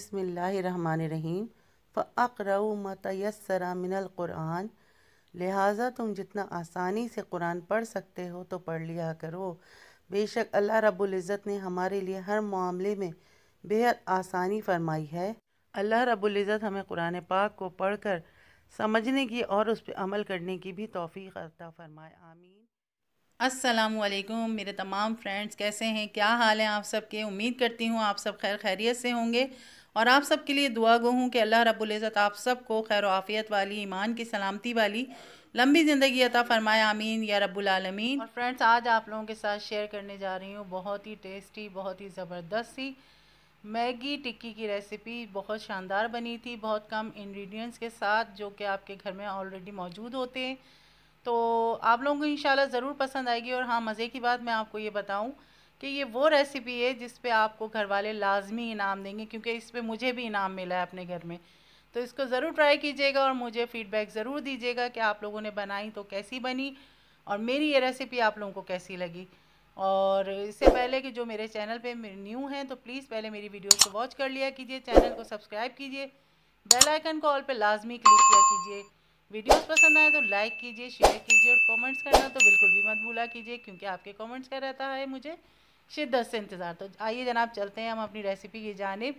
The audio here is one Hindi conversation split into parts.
बिसमीम फ़रऊ मतयसरा मिनल क़ुरान लिहाजा तुम जितना आसानी से कुरान पढ़ सकते हो तो पढ़ लिया करो बेशक अल्लाह रबुल्ज़त ने हमारे लिए हर मामले में बेहद आसानी फरमाई है अल्लाह रबुल्ज़त हमें कुरान पाक को पढ़ कर समझने की और उस पर अमल करने की भी तोफ़ी अता फ़रमाए आमीन असलकुम मेरे तमाम फ्रेंड्स कैसे हैं क्या हाल है आप सब के उम्मीद करती हूँ आप सब खैर खैरियत से होंगे और आप सब के लिए दुआ गो हूँ कि अल्लाह रब्ज़त आप सबको खैर आफ़ियत वाली ईमान की सलामती वाली लंबी ज़िंदगी अता फरमाए आमीन या रबालमीन और फ्रेंड्स आज आप लोगों के साथ शेयर करने जा रही हूँ बहुत ही टेस्टी बहुत ही ज़बरदस्त सी मैगी टिक्की की रेसिपी बहुत शानदार बनी थी बहुत कम इन्ग्रीडियंट्स के साथ जो कि आपके घर में ऑलरेडी मौजूद होते हैं तो आप लोगों को इंशाल्लाह ज़रूर पसंद आएगी और हाँ मज़े की बात मैं आपको ये बताऊँ कि ये वो रेसिपी है जिस पे आपको घर वाले लाजमी इनाम देंगे क्योंकि इस पर मुझे भी इनाम मिला है अपने घर में तो इसको ज़रूर ट्राई कीजिएगा और मुझे फ़ीडबैक ज़रूर दीजिएगा कि आप लोगों ने बनाई तो कैसी बनी और मेरी ये रेसिपी आप लोगों को कैसी लगी और इससे पहले कि जो मेरे चैनल पे न्यू हैं तो प्लीज़ पहले मेरी वीडियोस को वॉच कर लिया कीजिए चैनल को सब्सक्राइब कीजिए बेल आइकन को ऑल पे लाजमी क्लिक किया कीजिए वीडियोस पसंद आए तो लाइक कीजिए शेयर कीजिए और कमेंट्स करना तो बिल्कुल भी मत भूला कीजिए क्योंकि आपके कमेंट्स का रहता है मुझे शिद्दत से इंतज़ार तो आइए जनाब चलते हैं हम अपनी रेसिपी की जानब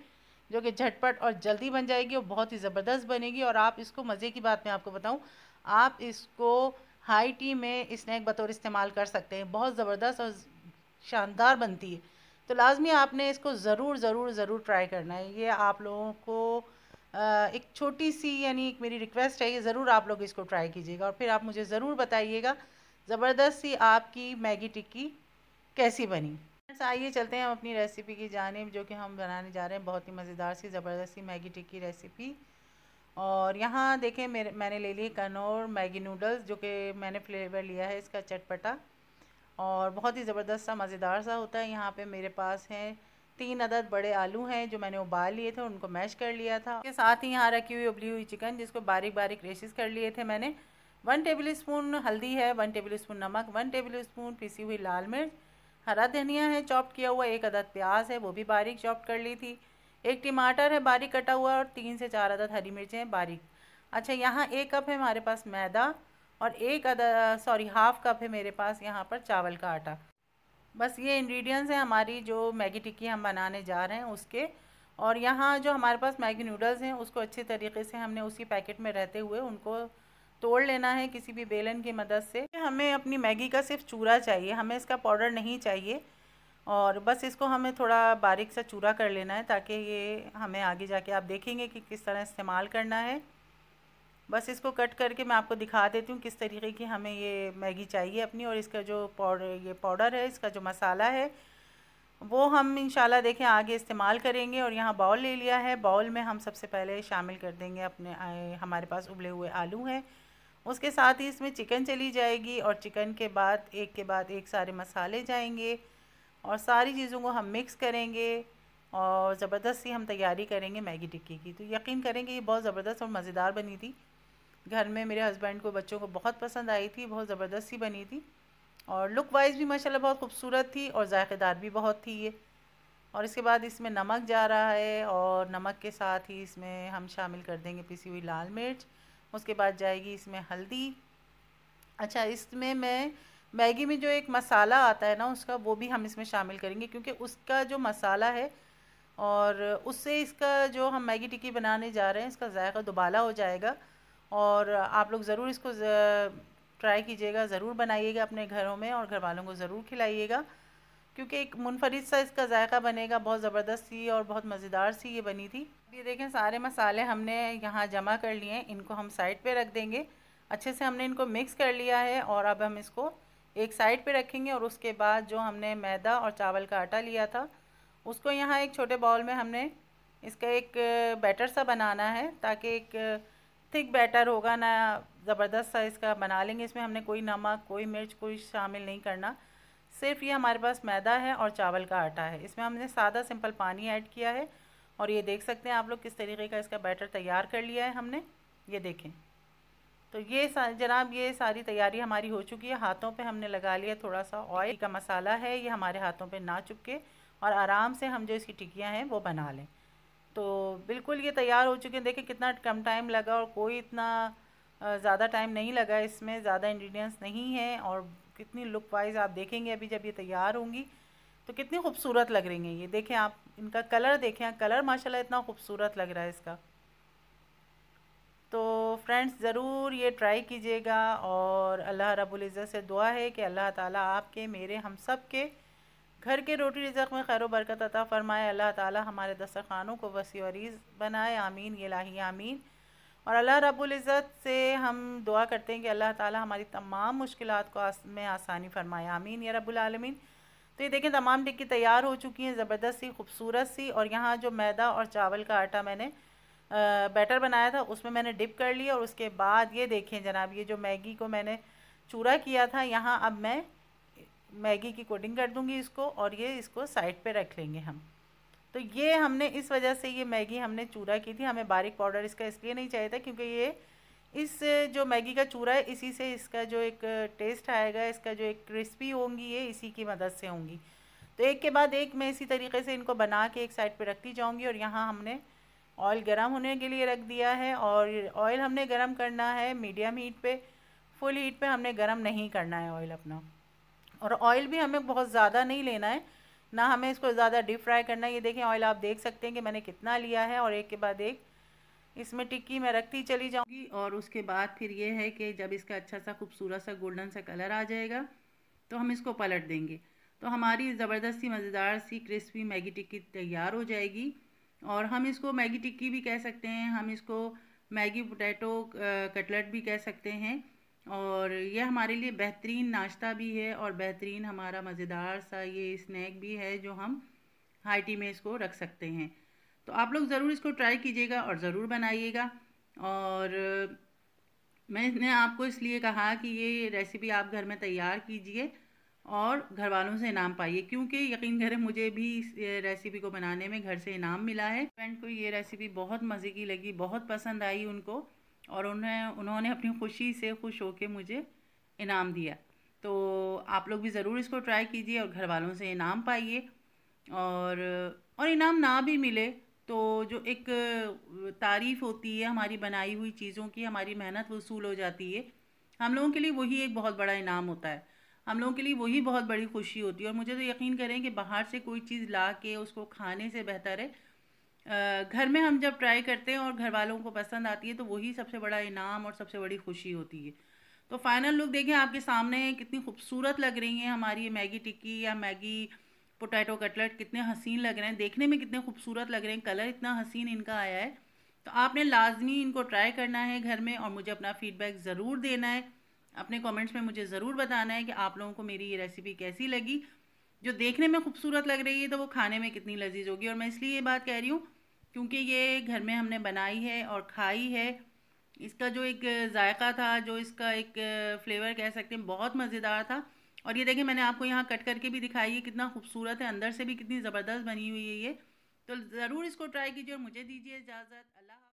जो कि झटपट और जल्दी बन जाएगी और बहुत ही ज़बरदस्त बनेगी और आप इसको मज़े की बात मैं आपको बताऊँ आप इसको हाई टी में स्नैक बतौर इस्तेमाल कर सकते हैं बहुत ज़बरदस्त और शानदार बनती है तो लाजमी आपने इसको ज़रूर ज़रूर ज़रूर ट्राई करना है ये आप लोगों को एक छोटी सी यानी एक मेरी रिक्वेस्ट है ये ज़रूर आप लोग इसको ट्राई कीजिएगा और फिर आप मुझे ज़रूर बताइएगा ज़बरदस्त सी आपकी मैगी टिक्की कैसी बनी तो आइए चलते हैं हम अपनी रेसिपी की जानब जो कि हम बनाने जा रहे हैं बहुत ही मज़ेदार सी ज़बरदस्त सी मैगी टिक्की रेसिपी और यहाँ देखें मेरे मैंने ले ली कनौर मैगी नूडल्स जो कि मैंने फ्लेवर लिया है इसका चटपटा और बहुत ही ज़बरदस्त सा मज़ेदार सा होता है यहाँ पे मेरे पास हैं तीन अदद बड़े आलू हैं जो मैंने उबाल लिए थे उनको मैश कर लिया था के साथ ही यहाँ रखी हुई उबली हुई चिकन जिसको बारीक बारीक रेशेस कर लिए थे मैंने वन टेबल स्पून हल्दी है वन टेबल स्पून नमक वन टेबल स्पून पीसी हुई लाल मिर्च हरा धनिया है चॉप किया हुआ एक अदद प्याज है वो भी बारीक चॉप कर ली थी एक टमाटर है बारीक कटा हुआ और तीन से चार अदद हरी मिर्चें हैं बारीक अच्छा यहाँ एक कप है हमारे पास मैदा और एक अदद सॉरी हाफ़ कप है मेरे पास यहाँ पर चावल का आटा बस ये इंग्रेडिएंट्स हैं हमारी जो मैगी टिक्की हम बनाने जा रहे हैं उसके और यहाँ जो हमारे पास मैगी नूडल्स हैं उसको अच्छे तरीके से हमने उसी पैकेट में रहते हुए उनको तोड़ लेना है किसी भी बेलन की मदद से हमें अपनी मैगी का सिर्फ चूरा चाहिए हमें इसका पाउडर नहीं चाहिए और बस इसको हमें थोड़ा बारीक सा चूरा कर लेना है ताकि ये हमें आगे जाके आप देखेंगे कि किस तरह इस्तेमाल करना है बस इसको कट करके मैं आपको दिखा देती हूँ किस तरीके की हमें ये मैगी चाहिए अपनी और इसका जो पाउडर ये पाउडर है इसका जो मसाला है वो हम इन देखें आगे इस्तेमाल करेंगे और यहाँ बाउल ले लिया है बाउल में हम सबसे पहले शामिल कर देंगे अपने हमारे पास उबले हुए आलू हैं उसके साथ ही इसमें चिकन चली जाएगी और चिकन के बाद एक के बाद एक सारे मसाले जाएंगे और सारी चीज़ों को हम मिक्स करेंगे और ज़बरदस्त ही हम तैयारी करेंगे मैगी टिक्की की तो यकीन करेंगे ये बहुत ज़बरदस्त और मज़ेदार बनी थी घर में मेरे हस्बैंड को बच्चों को बहुत पसंद आई थी बहुत ज़बरदस्त ही बनी थी और लुक वाइज भी माशाल्लाह बहुत खूबसूरत थी और ज़ायक़ेदार भी बहुत थी ये और इसके बाद इसमें नमक जा रहा है और नमक के साथ ही इसमें हम शामिल कर देंगे पिसी हुई लाल मिर्च उसके बाद जाएगी इसमें हल्दी अच्छा इसमें मैं मैगी में जो एक मसाला आता है ना उसका वो भी हम इसमें शामिल करेंगे क्योंकि उसका जो मसाला है और उससे इसका जो हम मैगी टिक्की बनाने जा रहे हैं इसका जायका दुबाला हो जाएगा और आप लोग ज़रूर इसको ट्राई कीजिएगा ज़रूर बनाइएगा अपने घरों में और घर वालों को ज़रूर खिलाइएगा क्योंकि एक मुनफरद सा इसका जायका बनेगा बहुत ज़बरदस्त सी और बहुत मज़ेदार सी ये बनी थी ये देखें सारे मसाले हमने यहाँ जमा कर लिए हैं इनको हम साइड पे रख देंगे अच्छे से हमने इनको मिक्स कर लिया है और अब हम इसको एक साइड पे रखेंगे और उसके बाद जो हमने मैदा और चावल का आटा लिया था उसको यहाँ एक छोटे बाउल में हमने इसका एक बैटर सा बनाना है ताकि एक थिक बैटर होगा ना ज़बरदस्त सा इसका बना लेंगे इसमें हमने कोई नमक कोई मिर्च कोई शामिल नहीं करना सिर्फ ये हमारे पास मैदा है और चावल का आटा है इसमें हमने सादा सिंपल पानी ऐड किया है और ये देख सकते हैं आप लोग किस तरीके का इसका बैटर तैयार कर लिया है हमने ये देखें तो ये जनाब ये सारी तैयारी हमारी हो चुकी है हाथों पे हमने लगा लिया थोड़ा सा ऑयल का मसाला है ये हमारे हाथों पे ना चुपके और आराम से हम जो इसकी टिकियाँ हैं वो बना लें तो बिल्कुल ये तैयार हो चुके हैं देखें कितना कम टाइम लगा और कोई इतना ज़्यादा टाइम नहीं लगा इसमें ज़्यादा इन्ग्रीडियंट्स नहीं है और कितनी लुक वाइज आप देखेंगे अभी जब ये तैयार होंगी तो कितनी खूबसूरत लग रही हैं ये देखें आप इनका कलर देखें कलर माशाल्लाह इतना खूबसूरत लग रहा है इसका तो फ्रेंड्स ज़रूर ये ट्राई कीजिएगा और अल्लाह रब्बुल इज़्ज़त से दुआ है कि अल्लाह ताला आपके मेरे हम सब के घर के रोटी रिजक में खैर बरकत अता फ़रमाए अल्लाह ताला हमारे दस्तरखानों को वसी और बनाए आमीन ये लाही आमीन और अल्लाह रब्बुल इज़्ज़त से हम दुआ करते हैं कि अल्लाह ताला हमारी तमाम मुश्किल को आस, में आसानी फरमाए आमीन या रब्बुल आलमीन तो ये देखें तमाम टिक्की तैयार हो चुकी हैं ज़बरदस्त सी खूबसूरत सी और यहाँ जो मैदा और चावल का आटा मैंने आ, बैटर बनाया था उसमें मैंने डिप कर लिया और उसके बाद ये देखें जनाब ये जो मैगी को मैंने चूरा किया था यहाँ अब मैं मैगी की कोटिंग कर दूँगी इसको और ये इसको साइड पर रख लेंगे हम तो ये हमने इस वजह से ये मैगी हमने चूरा की थी हमें बारीक पाउडर इसका इसलिए नहीं चाहिए था क्योंकि ये इस जो मैगी का चूरा है इसी से इसका जो एक टेस्ट आएगा इसका जो एक क्रिस्पी होंगी ये इसी की मदद से होंगी तो एक के बाद एक मैं इसी तरीके से इनको बना के एक साइड पे रखती जाऊंगी और यहाँ हमने ऑयल गरम होने के लिए रख दिया है और ऑयल हमने गरम करना है मीडियम हीट पे फुल हीट पे हमने गरम नहीं करना है ऑयल अपना और ऑयल भी हमें बहुत ज़्यादा नहीं लेना है ना हमें इसको ज़्यादा डीप फ्राई करना ये देखें ऑयल आप देख सकते हैं कि मैंने कितना लिया है और एक के बाद एक इसमें टिक्की मैं रखती चली जाऊँगी और उसके बाद फिर ये है कि जब इसका अच्छा सा खूबसूरत सा गोल्डन सा कलर आ जाएगा तो हम इसको पलट देंगे तो हमारी ज़बरदस्ती मज़ेदार सी क्रिस्पी मैगी टिक्की तैयार हो जाएगी और हम इसको मैगी टिक्की भी कह सकते हैं हम इसको मैगी पोटैटो कटलेट भी कह सकते हैं और यह हमारे लिए बेहतरीन नाश्ता भी है और बेहतरीन हमारा मज़ेदार सा ये स्नैक भी है जो हम हाई टी में इसको रख सकते हैं तो आप लोग ज़रूर इसको ट्राई कीजिएगा और ज़रूर बनाइएगा और मैंने आपको इसलिए कहा कि ये रेसिपी आप घर में तैयार कीजिए और घर वालों से इनाम पाइए क्योंकि यकीन करें मुझे भी इस रेसिपी को बनाने में घर से इनाम मिला है फ्रेंड को तो ये रेसिपी बहुत मज़े की लगी बहुत पसंद आई उनको और उन्हें उन्होंने अपनी खुशी से खुश होकर मुझे इनाम दिया तो आप लोग भी ज़रूर इसको ट्राई कीजिए और घर वालों से इनाम पाइए और और इनाम ना भी मिले तो जो एक तारीफ़ होती है हमारी बनाई हुई चीज़ों की हमारी मेहनत वसूल हो जाती है हम लोगों के लिए वही एक बहुत बड़ा इनाम होता है हम लोगों के लिए वही बहुत बड़ी खुशी होती है और मुझे तो यकीन करें कि बाहर से कोई चीज़ ला के उसको खाने से बेहतर है घर में हम जब ट्राई करते हैं और घर वालों को पसंद आती है तो वही सबसे बड़ा इनाम और सबसे बड़ी खुशी होती है तो फाइनल लुक देखें आपके सामने कितनी खूबसूरत लग रही है हमारी मैगी टिक्की या मैगी पोटैटो कटलेट कितने हसीन लग रहे हैं देखने में कितने खूबसूरत लग रहे हैं कलर इतना हसीन इनका आया है तो आपने लाजमी इनको ट्राई करना है घर में और मुझे अपना फीडबैक ज़रूर देना है अपने कमेंट्स में मुझे ज़रूर बताना है कि आप लोगों को मेरी ये रेसिपी कैसी लगी जो देखने में खूबसूरत लग रही है तो वो खाने में कितनी लजीज होगी और मैं इसलिए ये बात कह रही हूँ क्योंकि ये घर में हमने बनाई है और खाई है इसका जो एक जायका था जो इसका एक फ्लेवर कह सकते हैं बहुत मज़ेदार था और ये देखिए मैंने आपको यहाँ कट करके भी दिखाई है कितना खूबसूरत है अंदर से भी कितनी ज़बरदस्त बनी हुई है ये तो ज़रूर इसको ट्राई कीजिए और मुझे दीजिए इजाज़त अल्लाह